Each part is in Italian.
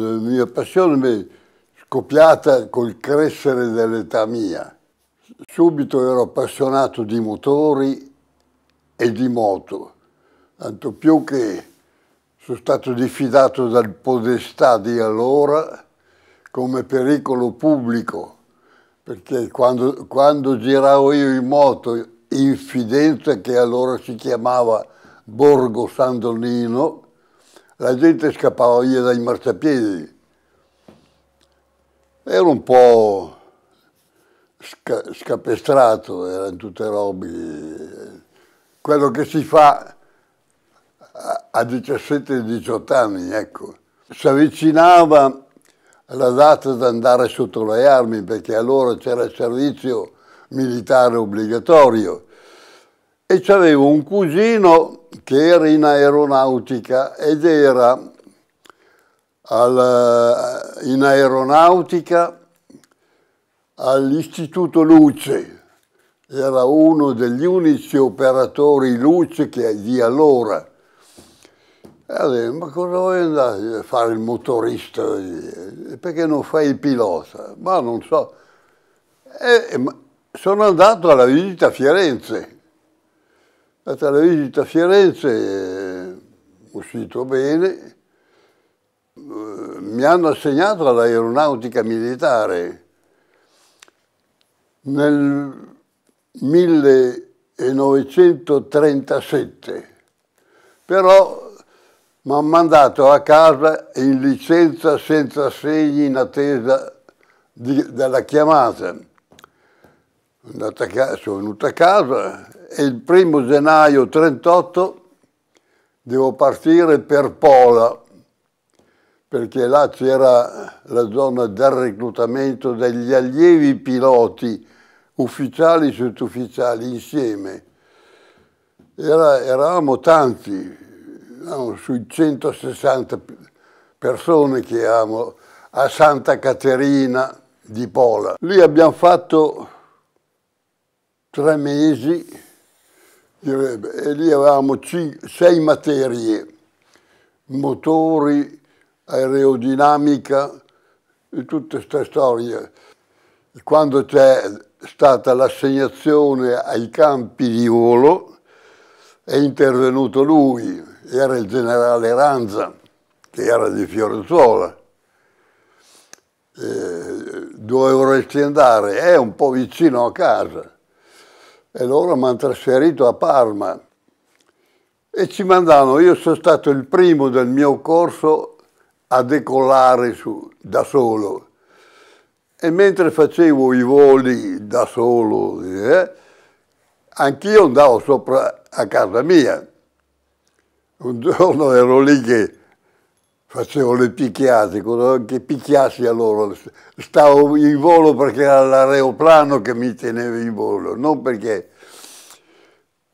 La mia passione è scoppiata col crescere dell'età mia. Subito ero appassionato di motori e di moto, tanto più che sono stato diffidato dal podestà di allora come pericolo pubblico, perché quando, quando giravo io in moto in Fidenza, che allora si chiamava Borgo San Donino, la gente scappava via dai marciapiedi. Era un po' sca scapestrato, erano tutte robe. Quello che si fa a 17-18 anni, ecco. Si avvicinava la data di andare sotto le armi perché allora c'era il servizio militare obbligatorio e c'avevo un cugino che era in aeronautica ed era al, eh, in aeronautica all'Istituto Luce, era uno degli unici operatori Luce che di allora. E allora, ma cosa vuoi andare a fare il motorista? Perché non fai il pilota? Ma non so. E, sono andato alla visita a Firenze stata la visita a Firenze, uscito bene, eh, mi hanno assegnato all'aeronautica militare. Nel 1937, però mi hanno mandato a casa in licenza senza segni in attesa di, della chiamata. Sono venuto a casa, il primo gennaio 38 devo partire per Pola, perché là c'era la zona del reclutamento degli allievi piloti, ufficiali e sottufficiali, insieme. Era, eravamo tanti, no, sui 160 persone che eravamo a Santa Caterina di Pola. Lì abbiamo fatto tre mesi e eh, lì avevamo sei materie, motori, aerodinamica, e tutte queste storie. Quando c'è stata l'assegnazione ai campi di volo, è intervenuto lui, era il generale Ranza, che era di Fiorenzuola. E eh, dove vorresti andare? È un po' vicino a casa e loro mi hanno trasferito a Parma e ci mandavano, io sono stato il primo del mio corso a decollare su, da solo e mentre facevo i voli da solo, eh, anch'io andavo sopra a casa mia. Un giorno ero lì che facevo le picchiate, che picchiassi a loro, stavo in volo perché era l'aeroplano che mi teneva in volo, non perché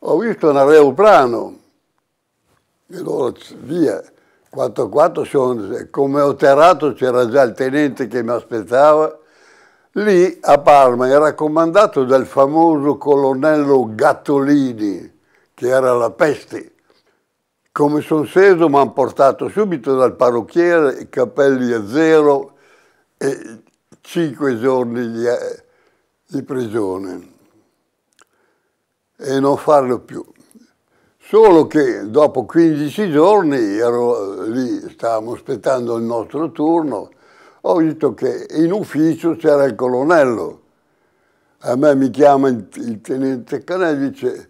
ho visto un aeroplano e loro via, 4-4 sono, come ho terrato c'era già il tenente che mi aspettava, lì a Parma era comandato dal famoso colonnello Gattolini, che era la peste, come sono sceso mi hanno portato subito dal parrucchiere, i capelli a zero e cinque giorni di, eh, di prigione e non farlo più. Solo che dopo 15 giorni ero eh, lì, stavamo aspettando il nostro turno, ho visto che in ufficio c'era il colonnello. A me mi chiama il tenente Canè e dice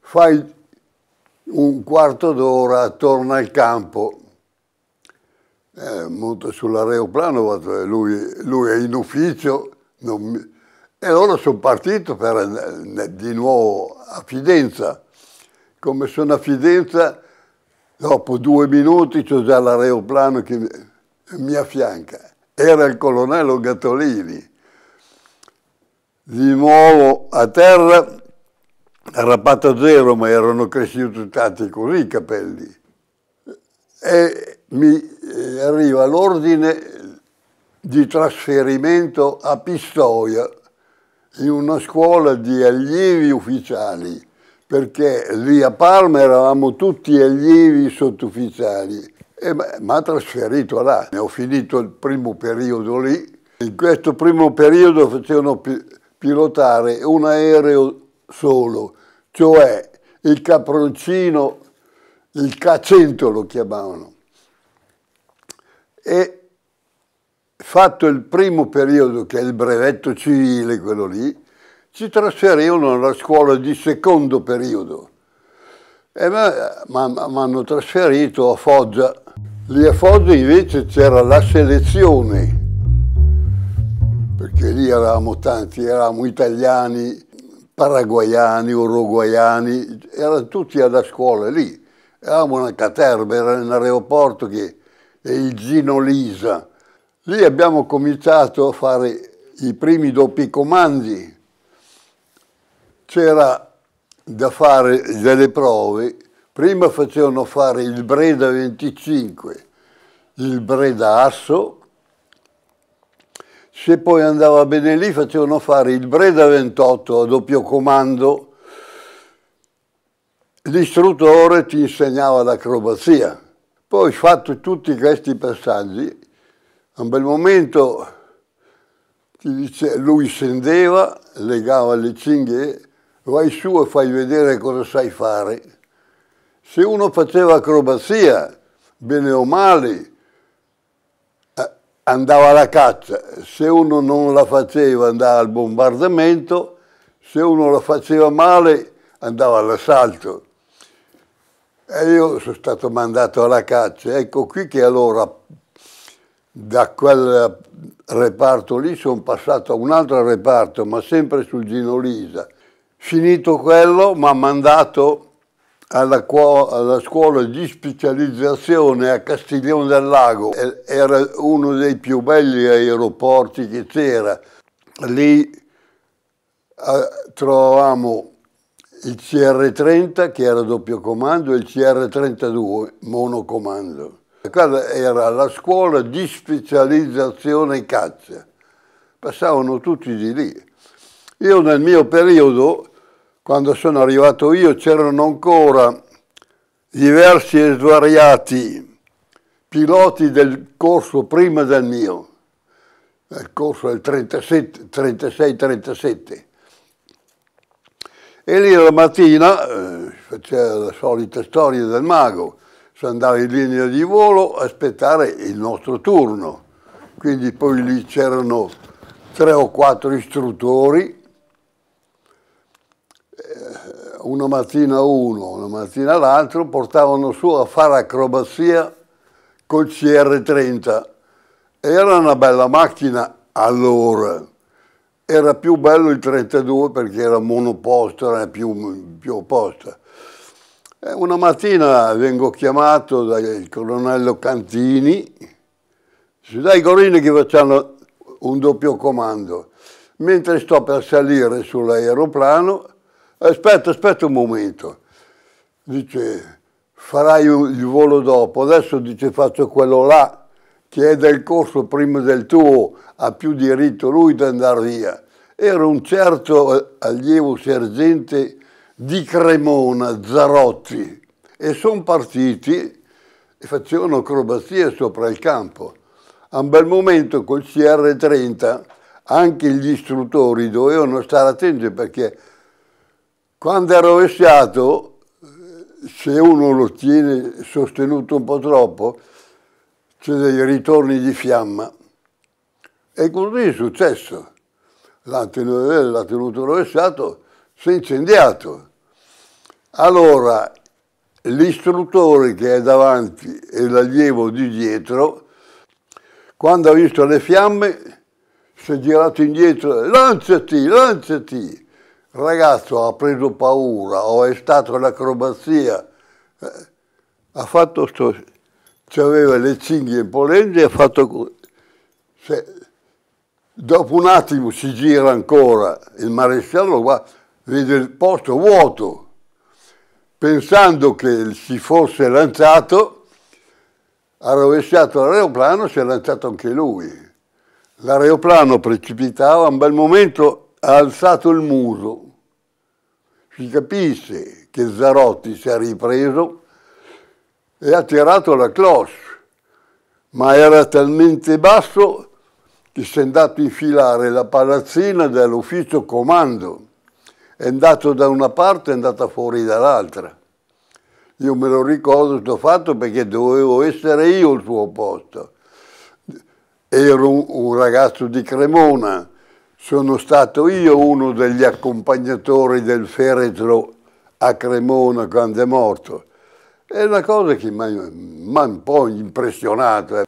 fai un quarto d'ora attorno al campo. Eh, monto sull'aeroplano, lui, lui, è in ufficio mi... e allora sono partito per, eh, di nuovo a Fidenza. Come sono a Fidenza, dopo due minuti c'è già l'aeroplano che mi affianca. Era il colonnello Gattolini. Di nuovo a terra rapato zero, ma erano cresciuti tanti così i capelli. E mi eh, arriva l'ordine di trasferimento a Pistoia, in una scuola di allievi ufficiali, perché lì a Parma eravamo tutti allievi sottufficiali. E mi ha trasferito là. Ne Ho finito il primo periodo lì. In questo primo periodo facevano pilotare un aereo solo, cioè il caproncino, il cacento lo chiamavano. E fatto il primo periodo, che è il brevetto civile, quello lì, ci trasferivano alla scuola di secondo periodo. E mi hanno trasferito a Foggia. Lì a Foggia invece c'era la selezione, perché lì eravamo tanti, eravamo italiani, paraguayani, uruguayani, erano tutti alla scuola lì. Eravamo una caterba, era in aeroporto che il Gino Lisa. Lì abbiamo cominciato a fare i primi doppi comandi. C'era da fare delle prove. Prima facevano fare il Breda 25, il Breda Asso, se poi andava bene lì facevano fare il Breda 28 a doppio comando, l'istruttore ti insegnava l'acrobazia. Poi fatto tutti questi passaggi, a un bel momento dice, lui scendeva, legava le cinghie, vai su e fai vedere cosa sai fare. Se uno faceva acrobazia, bene o male, andava alla caccia, se uno non la faceva andava al bombardamento, se uno la faceva male andava all'assalto. E io sono stato mandato alla caccia, ecco qui che allora da quel reparto lì sono passato a un altro reparto, ma sempre sul Ginolisa. Finito quello, mi ha mandato alla, alla, scuola di specializzazione a Castiglione del Lago, era uno dei più belli aeroporti che c'era. Lì eh, trovavamo il CR30 che era doppio comando e il CR32 monocomando. Quella era la scuola di specializzazione caccia. Passavano tutti di lì. Io nel mio periodo quando sono arrivato io c'erano ancora diversi e svariati piloti del corso prima del mio, del corso del 36-37. E lì la mattina eh, faceva la solita storia del mago, si andava in linea di volo a aspettare il nostro turno. Quindi poi lì c'erano tre o quattro istruttori una mattina uno, una mattina l'altro, portavano su a fare acrobazia col CR30. Era una bella macchina allora, era più bello il 32 perché era monoposto, era più, più opposta. E una mattina vengo chiamato dal colonnello Cantini, si dai Gorini che facciano un doppio comando. Mentre sto per salire sull'aeroplano, Aspetta, aspetta un momento. Dice, farai il volo dopo. Adesso dice, faccio quello là che è del corso prima del tuo, ha più diritto lui di andare via. Era un certo eh, allievo sergente di Cremona, Zarotti, e sono partiti e facevano acrobazie sopra il campo. A un bel momento col CR30 anche gli istruttori dovevano stare attenti perché quando è rovesciato, se uno lo tiene sostenuto un po' troppo, c'è dei ritorni di fiamma. E così è successo. L'ha tenuto, rovesciato, si è incendiato. Allora, l'istruttore che è davanti e l'allievo di dietro, quando ha visto le fiamme, si è girato indietro, lanciati, lanciati! il ragazzo ha preso paura o è stato un'acrobazia, eh, ha fatto sto, aveva le cinghie imponenti e ha fatto così. dopo un attimo si gira ancora, il maresciallo qua vede il posto vuoto, pensando che si fosse lanciato, ha rovesciato l'aeroplano, e si è lanciato anche lui. L'aeroplano precipitava, un bel momento ha alzato il muso. Si capisce che Zarotti si è ripreso e ha tirato la cloche, ma era talmente basso che si è andato a infilare la palazzina dell'ufficio comando. È andato da una parte e è andata fuori dall'altra. Io me lo ricordo questo fatto perché dovevo essere io al suo posto. Ero un ragazzo di Cremona, sono stato io uno degli accompagnatori del feretro a Cremona quando è morto. È una cosa che mi ha un po' impressionato. Eh.